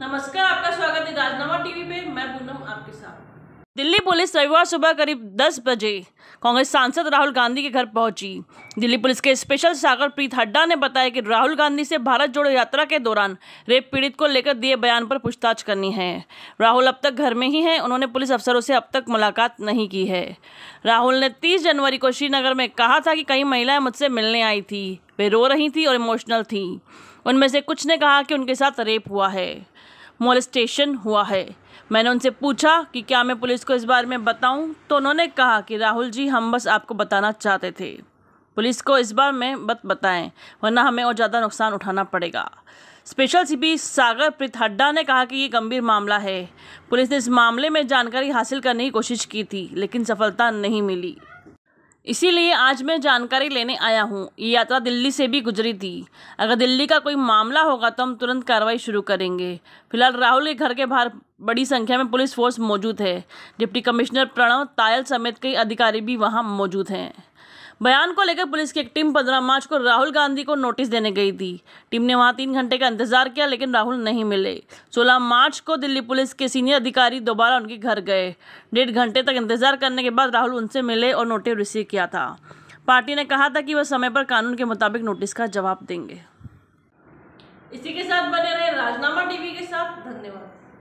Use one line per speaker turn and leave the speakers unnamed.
नमस्कार आपका स्वागत है राजनामा टीवी पे मैं पूनम आपके साथ दिल्ली पुलिस रविवार सुबह करीब 10 बजे कांग्रेस सांसद राहुल गांधी के घर पहुंची दिल्ली पुलिस के स्पेशल सागर प्रीत हड्डा ने बताया कि राहुल गांधी से भारत जोड़ो यात्रा के दौरान रेप पीड़ित को लेकर दिए बयान पर पूछताछ करनी है राहुल अब तक घर में ही हैं उन्होंने पुलिस अफसरों से अब तक मुलाकात नहीं की है राहुल ने तीस जनवरी को श्रीनगर में कहा था कि कई महिलाएं मुझसे मिलने आई थी वे रो रही थी और इमोशनल थीं उनमें से कुछ ने कहा कि उनके साथ रेप हुआ है मोलेस्टेशन हुआ है मैंने उनसे पूछा कि क्या मैं पुलिस को इस बारे में बताऊं तो उन्होंने कहा कि राहुल जी हम बस आपको बताना चाहते थे पुलिस को इस बार में बत बताएं वरना हमें और ज़्यादा नुकसान उठाना पड़ेगा स्पेशल सीपी सागर प्रीत हड्डा ने कहा कि ये गंभीर मामला है पुलिस ने इस मामले में जानकारी हासिल करने की कोशिश की थी लेकिन सफलता नहीं मिली इसीलिए आज मैं जानकारी लेने आया हूँ ये यात्रा दिल्ली से भी गुजरी थी अगर दिल्ली का कोई मामला होगा तो हम तुरंत कार्रवाई शुरू करेंगे फिलहाल राहुल के घर के बाहर बड़ी संख्या में पुलिस फोर्स मौजूद है डिप्टी कमिश्नर प्रणव तायल समेत कई अधिकारी भी वहाँ मौजूद हैं बयान को लेकर पुलिस की एक टीम पंद्रह मार्च को राहुल गांधी को नोटिस देने गई थी टीम ने वहां तीन घंटे का इंतजार किया लेकिन राहुल नहीं मिले सोलह मार्च को दिल्ली पुलिस के सीनियर अधिकारी दोबारा उनके घर गए डेढ़ घंटे तक इंतजार करने के बाद राहुल उनसे मिले और नोटिस रिसीव किया था पार्टी ने कहा था कि वह समय पर कानून के मुताबिक नोटिस का जवाब देंगे इसी के साथ बने रहे राजनामा टीवी के साथ धन्यवाद